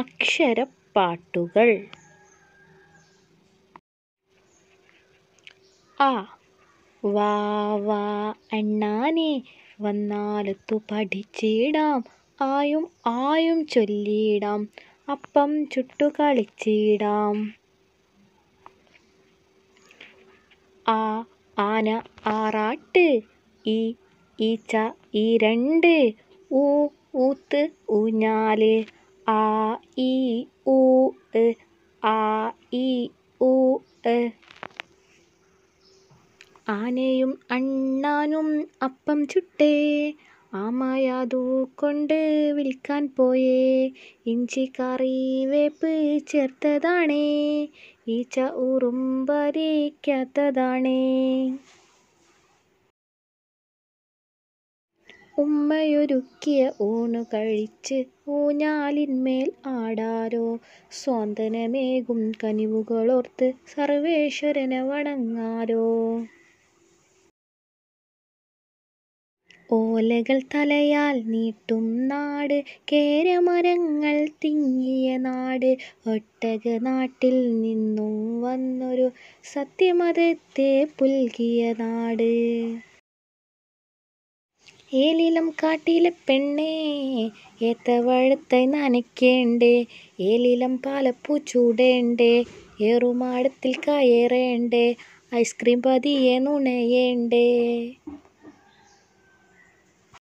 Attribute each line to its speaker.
Speaker 1: അക്ഷരപ്പാട്ടുകൾ ആ വാ വാ അണ്ണാനെ വന്നാലത്തു പഠിച്ചിടാം ആയും ആയും ചൊല്ലിയിടാം അപ്പം ചുട്ടു കളിച്ചിടാം ആ ആന ആറാട്ട് ഈ ഈച്ച ഈ രണ്ട് ഊ ഊത്ത് ഊഞ്ഞാല് ആ ഇ ഉ ആ ഇ ഉ ആനയും അണ്ണാനും അപ്പം ചുട്ടേ ആമയാതു കൊണ്ട് വിൽക്കാൻ പോയേ ഇഞ്ചി കറി വേപ്പ് ചേർത്തതാണേ ഈച്ച ഉറുമ്പരിക്കാത്തതാണേ ഉമ്മയൊരുക്കിയ ഊണു കഴിച്ച് ഊഞ്ഞാലിന്മേൽ ആടാരോ സ്വാന്തനമേകും കനിവുകളോർത്ത് സർവേശ്വരനെ വണങ്ങാരോ ഓലകൾ തലയാൽ നീട്ടും നാട് കേരമരങ്ങൾ തിങ്ങിയ നാട് ഒട്ടക നാട്ടിൽ നിന്നും വന്നൊരു സത്യമതത്തെ പുൽകിയ നാട് ഏലിലം കാട്ടിലെ പെണ്ണേ ഏത്തവഴത്തെ നനയ്ക്കേണ്ടേ ഏലിലം പാലപ്പൂ ചൂടേണ്ടേ ഏറുമാടത്തിൽ കയറേണ്ടേ ഐസ്ക്രീം പതിയെ നുണയേണ്ടേ